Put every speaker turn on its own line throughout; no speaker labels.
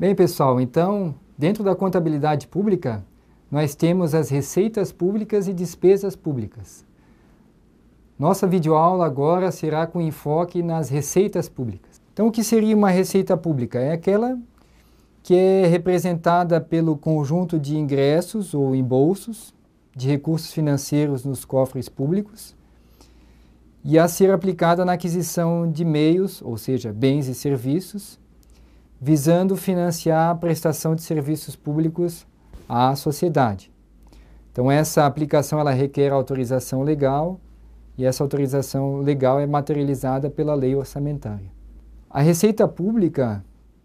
Bem, pessoal, então, dentro da contabilidade pública, nós temos as receitas públicas e despesas públicas. Nossa videoaula agora será com enfoque nas receitas públicas. Então, o que seria uma receita pública? É aquela que é representada pelo conjunto de ingressos ou embolsos de recursos financeiros nos cofres públicos e a ser aplicada na aquisição de meios, ou seja, bens e serviços, visando financiar a prestação de serviços públicos à sociedade. Então essa aplicação ela requer autorização legal e essa autorização legal é materializada pela lei orçamentária. A receita pública,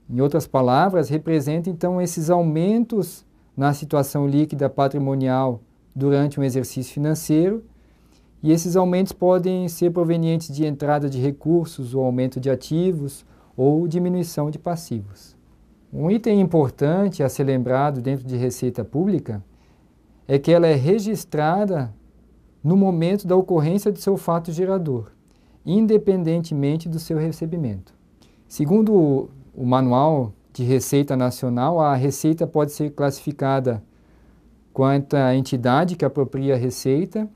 em outras palavras, representa então esses aumentos na situação líquida patrimonial durante um exercício financeiro, e esses aumentos podem ser provenientes de entrada de recursos ou aumento de ativos ou diminuição de passivos. Um item importante a ser lembrado dentro de Receita Pública é que ela é registrada no momento da ocorrência de seu fato gerador, independentemente do seu recebimento. Segundo o, Manual de Receita Nacional, a receita pode ser classificada quanto à entidade que apropria a receita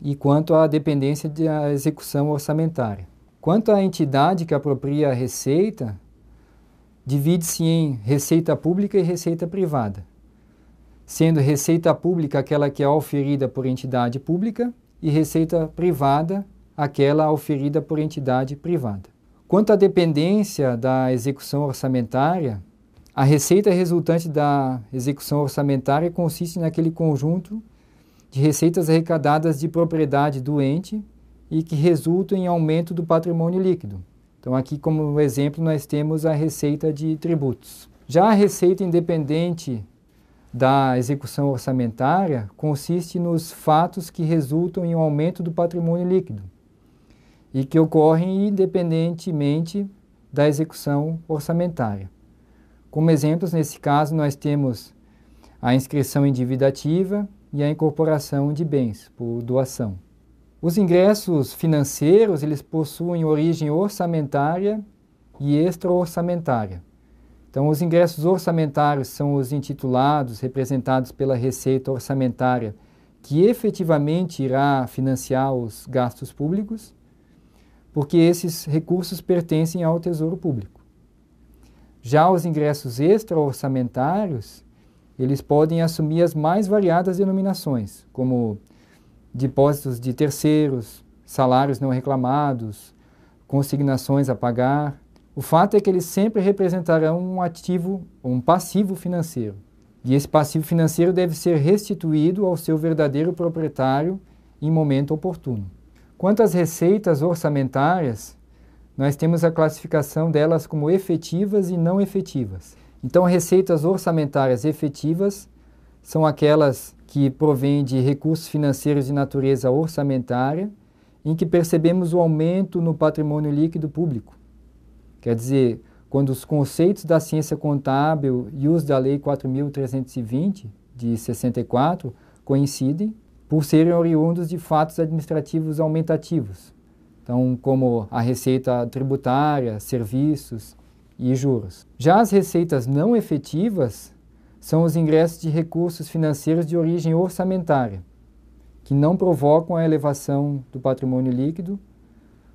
e quanto à dependência da de execução orçamentária. Quanto à entidade que apropria a receita, divide-se em receita pública e receita privada, sendo receita pública aquela que é oferida por entidade pública e receita privada aquela oferida por entidade privada. Quanto à dependência da execução orçamentária, a receita resultante da execução orçamentária consiste naquele conjunto de receitas arrecadadas de propriedade doente e que resultam em aumento do patrimônio líquido. Então, aqui, como exemplo, nós temos a receita de tributos. Já a receita independente da execução orçamentária consiste nos fatos que resultam em um aumento do patrimônio líquido e que ocorrem independentemente da execução orçamentária. Como exemplos, nesse caso, nós temos a inscrição em dívida ativa e a incorporação de bens por doação. Os ingressos financeiros, eles possuem origem orçamentária e extra-orçamentária. Então, os ingressos orçamentários são os intitulados, representados pela receita orçamentária, que efetivamente irá financiar os gastos públicos, porque esses recursos pertencem ao Tesouro Público. Já os ingressos extra-orçamentários, eles podem assumir as mais variadas denominações, como depósitos de terceiros, salários não reclamados, consignações a pagar. O fato é que eles sempre representarão um ativo, um passivo financeiro. E esse passivo financeiro deve ser restituído ao seu verdadeiro proprietário em momento oportuno. Quanto às receitas orçamentárias, nós temos a classificação delas como efetivas e não efetivas. Então, receitas orçamentárias efetivas são aquelas que provém de recursos financeiros de natureza orçamentária, em que percebemos o aumento no patrimônio líquido público. Quer dizer, quando os conceitos da ciência contábil e os da Lei 4.320, de 64, coincidem por serem oriundos de fatos administrativos aumentativos, então, como a receita tributária, serviços e juros. Já as receitas não efetivas são os ingressos de recursos financeiros de origem orçamentária, que não provocam a elevação do patrimônio líquido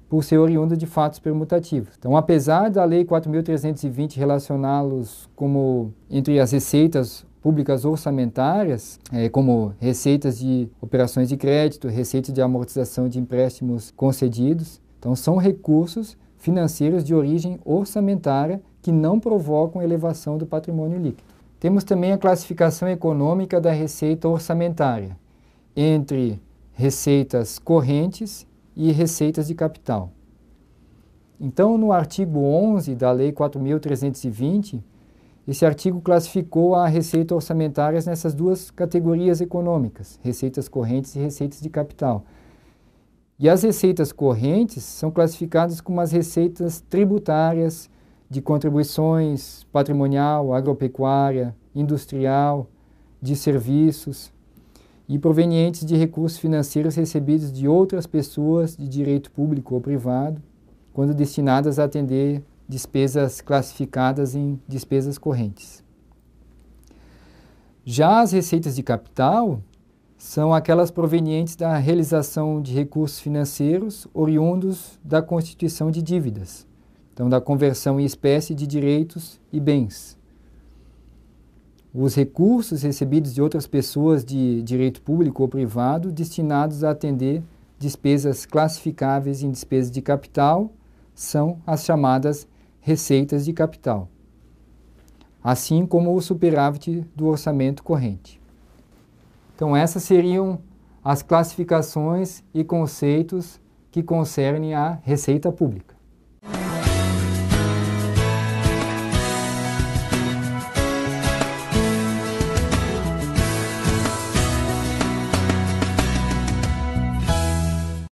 por ser oriunda de fatos permutativos. Então, apesar da Lei 4.320 relacioná-los como entre as receitas públicas orçamentárias, é, como receitas de operações de crédito, receitas de amortização de empréstimos concedidos. Então, são recursos financeiros de origem orçamentária que não provocam elevação do patrimônio líquido. Temos também a classificação econômica da receita orçamentária, entre receitas correntes e receitas de capital. Então, no artigo 11 da Lei 4.320, esse artigo classificou a receita orçamentária nessas duas categorias econômicas, receitas correntes e receitas de capital. E as receitas correntes são classificadas como as receitas tributárias, de contribuições patrimonial, agropecuária, industrial, de serviços e provenientes de recursos financeiros recebidos de outras pessoas de direito público ou privado, quando destinadas a atender despesas classificadas em despesas correntes. Já as receitas de capital são aquelas provenientes da realização de recursos financeiros oriundos da constituição de dívidas então da conversão em espécie de direitos e bens. Os recursos recebidos de outras pessoas de direito público ou privado destinados a atender despesas classificáveis em despesas de capital são as chamadas receitas de capital, assim como o superávit do orçamento corrente. Então, essas seriam as classificações e conceitos que concernem a receita pública.